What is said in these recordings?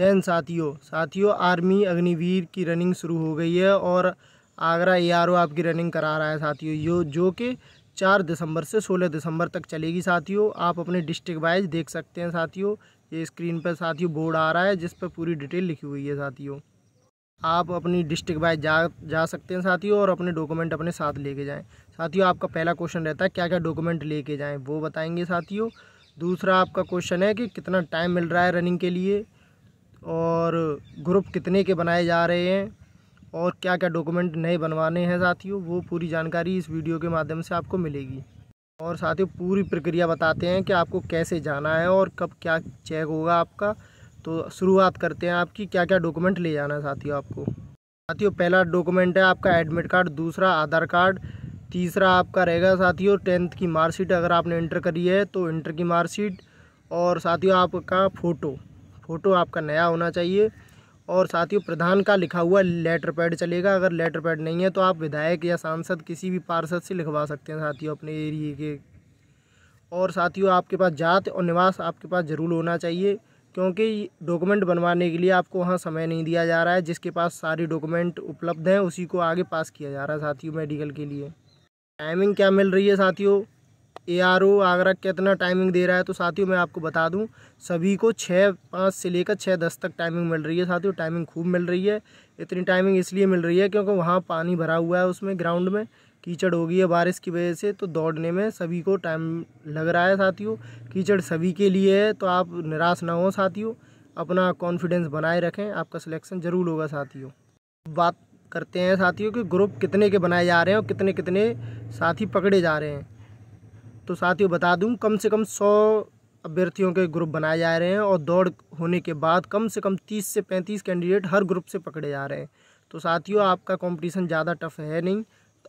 जैन साथियों साथियों आर्मी अग्निवीर की रनिंग शुरू हो गई है और आगरा ए आपकी रनिंग करा रहा है साथियों यो जो कि चार दिसंबर से सोलह दिसंबर तक चलेगी साथियों आप अपने डिस्ट्रिक्ट वाइज देख सकते हैं साथियों ये स्क्रीन पर साथियों बोर्ड आ रहा है जिस पर पूरी डिटेल लिखी हुई है साथियों आप अपनी डिस्ट्रिक्ट वाइज जा जा सकते हैं साथियों और अपने डॉक्यूमेंट अपने साथ लेके जाएं साथियों आपका पहला क्वेश्चन रहता है क्या क्या डॉक्यूमेंट लेके जाएं वो बताएंगे साथियों दूसरा आपका क्वेश्चन है कि कितना टाइम मिल रहा है रनिंग के लिए और ग्रुप कितने के बनाए जा रहे हैं और क्या क्या डॉक्यूमेंट नए बनवाने हैं साथियों वो पूरी जानकारी इस वीडियो के माध्यम से आपको मिलेगी और साथियों पूरी प्रक्रिया बताते हैं कि आपको कैसे जाना है और कब क्या चेक होगा आपका तो शुरुआत करते हैं आपकी क्या क्या डॉक्यूमेंट ले जाना है साथियों आपको साथियों पहला डॉक्यूमेंट है आपका एडमिट कार्ड दूसरा आधार कार्ड तीसरा आपका रहेगा साथियों टेंथ की मार्कशीट अगर आपने इंटर करी है तो इंटर की मार्कशीट और साथियों आपका फ़ोटो फ़ोटो आपका नया होना चाहिए और साथियों प्रधान का लिखा हुआ लेटर पैड चलेगा अगर लेटर पैड नहीं है तो आप विधायक या सांसद किसी भी पार्षद से लिखवा सकते हैं साथियों अपने एरिए के और साथियों आपके पास जात और निवास आपके पास ज़रूर होना चाहिए क्योंकि डॉक्यूमेंट बनवाने के लिए आपको वहाँ समय नहीं दिया जा रहा है जिसके पास सारी डॉक्यूमेंट उपलब्ध हैं उसी को आगे पास किया जा रहा है साथियों मेडिकल के लिए टाइमिंग क्या मिल रही है साथियों ए आर ओ आगरा कितना टाइमिंग दे रहा है तो साथियों मैं आपको बता दूं सभी को छः पाँच से लेकर छः दस तक टाइमिंग मिल रही है साथियों टाइमिंग खूब मिल रही है इतनी टाइमिंग इसलिए मिल रही है क्योंकि वहाँ पानी भरा हुआ है उसमें ग्राउंड में कीचड़ हो गई है बारिश की वजह से तो दौड़ने में सभी को टाइम लग रहा है साथियों कीचड़ सभी के लिए है तो आप निराश ना हो साथियों अपना कॉन्फिडेंस बनाए रखें आपका सिलेक्शन ज़रूर होगा साथियों बात करते हैं साथियों कि ग्रुप कितने के बनाए जा रहे हैं और कितने कितने साथी पकड़े जा रहे हैं तो साथियों बता दूं कम से कम सौ अभ्यर्थियों के ग्रुप बनाए जा रहे हैं और दौड़ होने के बाद कम से कम तीस से पैंतीस कैंडिडेट हर ग्रुप से पकड़े जा रहे हैं तो साथियों आपका कंपटीशन ज़्यादा टफ है नहीं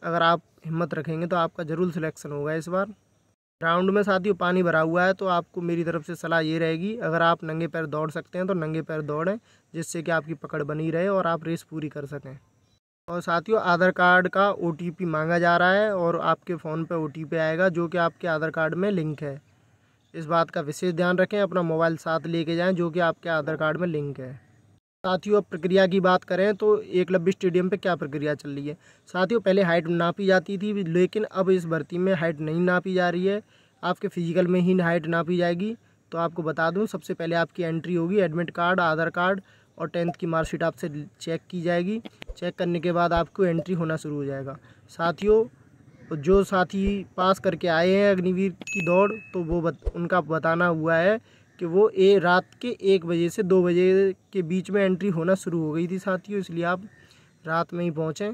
अगर आप हिम्मत रखेंगे तो आपका ज़रूर सिलेक्शन होगा इस बार ग्राउंड में साथियों पानी भरा हुआ है तो आपको मेरी तरफ से सलाह ये रहेगी अगर आप नंगे पैर दौड़ सकते हैं तो नंगे पैर दौड़ें जिससे कि आपकी पकड़ बनी रहे और आप रेस पूरी कर सकें और साथियों आधार कार्ड का ओ मांगा जा रहा है और आपके फ़ोन पर ओ आएगा जो कि आपके आधार कार्ड में लिंक है इस बात का विशेष ध्यान रखें अपना मोबाइल साथ लेके जाएं जो कि आपके आधार कार्ड में लिंक है साथियों अब प्रक्रिया की बात करें तो एक लब्बी स्टेडियम पे क्या प्रक्रिया चल रही है साथियों पहले हाइट नापी जाती थी लेकिन अब इस भर्ती में हाइट नहीं नापी जा रही है आपके फिजिकल में ही हाइट नापी जाएगी तो आपको बता दूं सबसे पहले आपकी एंट्री होगी एडमिट कार्ड आधार कार्ड और टेंथ की मार्कशीट आपसे चेक की जाएगी चेक करने के बाद आपको एंट्री होना शुरू हो जाएगा साथियों जो साथी पास करके आए हैं अग्निवीर की दौड़ तो वो बत, उनका बताना हुआ है कि वो ए रात के एक बजे से दो बजे के बीच में एंट्री होना शुरू हो गई थी साथियों इसलिए आप रात में ही पहुँचें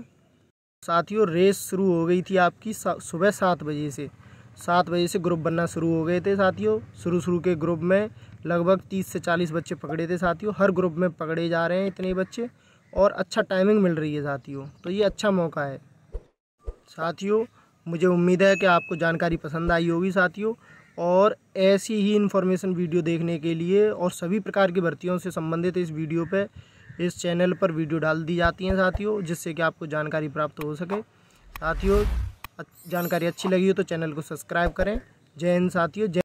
साथियों रेस शुरू हो गई थी आपकी सुबह सात बजे से सात बजे से ग्रुप बनना शुरू हो गए थे साथियों शुरू शुरू के ग्रुप में लगभग तीस से चालीस बच्चे पकड़े थे साथियों हर ग्रुप में पकड़े जा रहे हैं इतने बच्चे और अच्छा टाइमिंग मिल रही है साथियों तो ये अच्छा मौका है साथियों मुझे उम्मीद है कि आपको जानकारी पसंद आई होगी साथियों और ऐसी ही इन्फॉर्मेशन वीडियो देखने के लिए और सभी प्रकार की भर्तियों से संबंधित इस वीडियो पर इस चैनल पर वीडियो डाल दी जाती हैं साथियों जिससे कि आपको जानकारी प्राप्त हो सके साथियों जानकारी अच्छी लगी हो तो चैनल को सब्सक्राइब करें जय हिंद साथियों जय